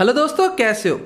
hello दोस्तों कैसे हो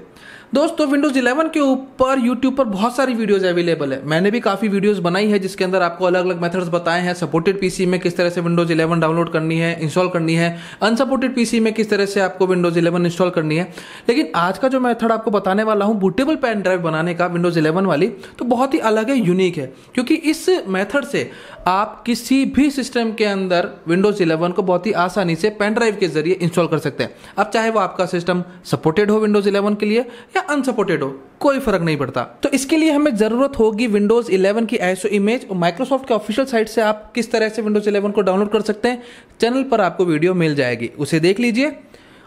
दोस्तों विंडोज़ 11 के ऊपर यूट्यूब पर बहुत सारी वीडियोज़ अवेलेबल है मैंने भी काफ़ी वीडियोज़ बनाई है जिसके अंदर आपको अलग अलग मेथड्स बताए हैं सपोर्टेड पीसी में किस तरह से विंडोज़ 11 डाउनलोड करनी है इंस्टॉल करनी है अनसपोर्टेड पीसी में किस तरह से आपको विंडोज़ 11 इंस्टॉल करनी है लेकिन आज का जो मेथड आपको बताने वाला हूँ बूटेबल पेन ड्राइव बनाने का विंडोज़ इलेवन वाली तो बहुत ही अलग है यूनिक है क्योंकि इस मैथड से आप किसी भी सिस्टम के अंदर विंडोज़ इलेवन को बहुत ही आसानी से पेन ड्राइव के जरिए इंस्टॉल कर सकते हैं अब चाहे वो आपका सिस्टम सपोर्टेड हो विंडोज़ इलेवन के लिए या या अनसपोर्टेड हो कोई फर्क नहीं पड़ता तो इसके लिए हमें जरूरत होगी विंडोज 11 की आईएसओ इमेज और माइक्रोसॉफ्ट के ऑफिशियल साइट से आप किस तरह से विंडोज 11 को डाउनलोड कर सकते हैं चैनल पर आपको वीडियो मिल जाएगी उसे देख लीजिए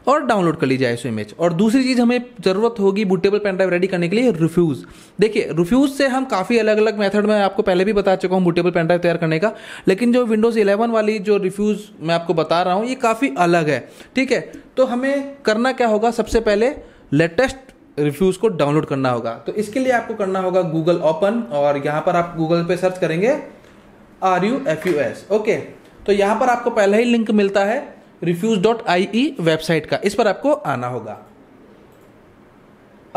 और डाउनलोड कर लीजिए आईएसओ इमेज और दूसरी चीज़ हमें ज़रूरत होगी बुटेबल पेन ड्राइव रेडी करने के लिए रिफ्यूज़ देखिए रिफ्यूज़ से हम काफ़ी अलग अलग मेथड में आपको पहले भी बता चुका हूँ बुटेबल पेन ड्राइव तैयार करने का लेकिन जो विंडोज़ 11 वाली जो रिफ्यूज़ मैं आपको बता रहा हूँ ये काफ़ी अलग है ठीक है तो हमें करना क्या होगा सबसे पहले लेटेस्ट रिफ्यूज़ को डाउनलोड करना होगा तो इसके लिए आपको करना होगा गूगल ओपन और यहाँ पर आप गूगल पे सर्च करेंगे R U F U S okay तो यहाँ पर आपको पहला ही लिंक मिलता है Rufus dot I E website का इस पर आपको आना होगा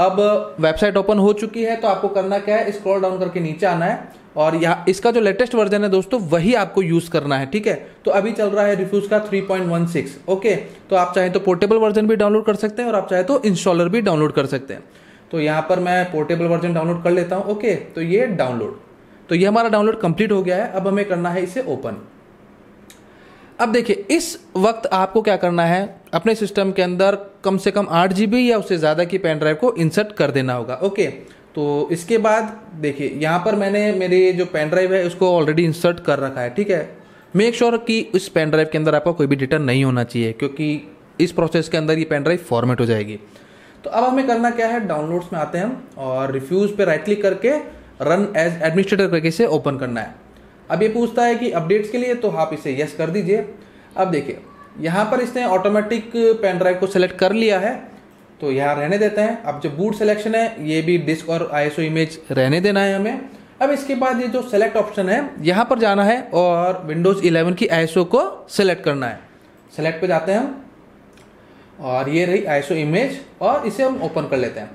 अब वेबसाइट ओपन हो चुकी है तो आपको करना क्या है स्क्रॉल डाउन करके नीचे आना है और यहाँ इसका जो लेटेस्ट वर्जन है दोस्तों वही आपको यूज़ करना है ठीक है तो अभी चल रहा है रिफ्यूज का 3.16 ओके तो आप चाहे तो पोर्टेबल वर्जन भी डाउनलोड कर सकते हैं और आप चाहे तो इंस्टॉलर भी डाउनलोड कर सकते हैं तो यहाँ पर मैं पोर्टेबल वर्जन डाउनलोड कर लेता हूँ ओके तो ये डाउनलोड तो ये हमारा डाउनलोड कंप्लीट हो गया है अब हमें करना है इसे ओपन अब देखिए इस वक्त आपको क्या करना है अपने सिस्टम के अंदर कम से कम आठ जी या उससे ज़्यादा की पेन ड्राइव को इंसर्ट कर देना होगा ओके तो इसके बाद देखिए यहाँ पर मैंने मेरी जो पेन ड्राइव है उसको ऑलरेडी इंसर्ट कर रखा है ठीक है मेक श्योर sure कि उस पेन ड्राइव के अंदर आपका कोई भी डेटा नहीं होना चाहिए क्योंकि इस प्रोसेस के अंदर ये पेन ड्राइव फॉर्मेट हो जाएगी तो अब हमें करना क्या है डाउनलोड्स में आते हैं हम और रिफ्यूज़ पे राइट क्लिक करके रन एज एडमिनिस्ट्रेटर करके इसे ओपन करना है अब ये पूछता है कि अपडेट्स के लिए तो आप इसे येस कर दीजिए अब देखिए यहाँ पर इसने ऑटोमेटिक पेन ड्राइव को सेलेक्ट कर लिया है तो यहाँ रहने देते हैं अब जो बूट सिलेक्शन है ये भी डिस्क और आईएसओ इमेज रहने देना है हमें अब इसके बाद ये जो सेलेक्ट ऑप्शन है यहाँ पर जाना है और विंडोज़ 11 की आईएसओ को सेलेक्ट करना है सेलेक्ट पे जाते हैं हम और ये रही आईएसओ इमेज और इसे हम ओपन कर लेते हैं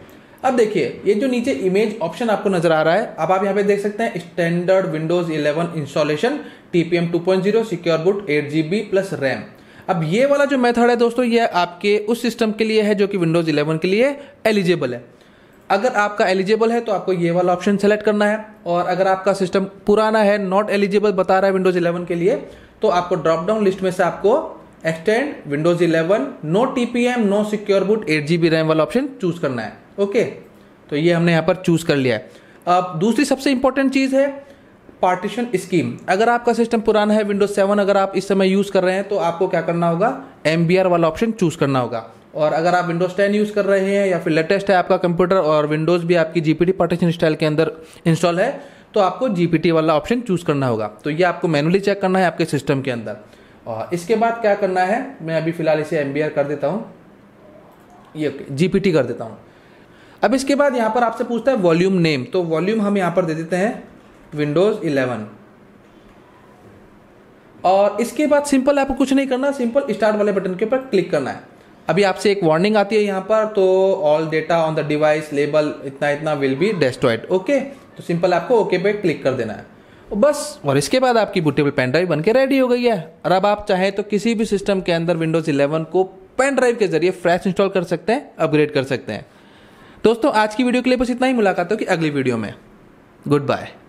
अब देखिए ये जो नीचे इमेज ऑप्शन आपको नजर आ रहा है अब आप यहाँ पे देख सकते हैं standard Windows 11 installation TPM 2.0 secure boot eight plus RAM अब ये वाला जो मेथड है दोस्तों ये आपके उस सिस्टम के लिए है जो कि विंडोज़ 11 के लिए एलिजिबल है अगर आपका एलिजिबल है तो आपको ये वाला ऑप्शन सेलेक्ट करना है और अगर आपका सिस्टम पुराना है नॉट एलिजिबल बता रहा है विंडोज़ 11 के लिए तो आपको ड्रॉप डाउन लिस्ट में से आपको extend Windows 11 no TPM no secure boot eight G RAM वाला ऑप्शन चूज़ करना है ओके तो ये हमने यहाँ पर चूज़ कर लिया है अब दूसरी सबसे इंपॉर्टेंट चीज़ है पार्टीशन स्कीम अगर आपका सिस्टम पुराना है विंडोज सेवन अगर आप इस समय यूज़ कर रहे हैं तो आपको क्या करना होगा एम वाला ऑप्शन चूज़ करना होगा और अगर आप विंडोज़ टेन यूज़ कर रहे हैं या फिर लेटेस्ट है आपका कंप्यूटर और विंडोज़ भी आपकी जीपीटी पार्टीशन स्टाइल के अंदर इंस्टॉल है तो आपको जी वाला ऑप्शन चूज़ करना होगा तो ये आपको मैनुअली चेक करना है आपके सिस्टम के अंदर और इसके बाद क्या करना है मैं अभी फ़िलहाल इसे एम कर देता हूँ ये जी कर देता हूँ अब इसके बाद यहाँ पर आपसे पूछता है वॉल्यूम नेम तो वॉल्यूम हम यहाँ पर दे देते हैं विंडोज 11 और इसके बाद सिंपल आपको कुछ नहीं करना सिंपल स्टार्ट वाले बटन के ऊपर क्लिक करना है अभी आपसे एक वार्निंग आती है यहाँ पर तो all data on the device label इतना इतना विल बी डेस्ट्रॉइड ओके तो सिंपल आपको ओके पे क्लिक कर देना है बस और इसके बाद आपकी बुटेबल पेन ड्राइव बन के रेडी हो गई है और अब आप चाहें तो किसी भी सिस्टम के अंदर विंडोज़ 11 को पेन ड्राइव के जरिए फ्रेश इंस्टॉल कर सकते हैं अपग्रेड कर सकते हैं दोस्तों आज की वीडियो के लिए बस इतना ही मुलाकात होगी अगली वीडियो में गुड बाय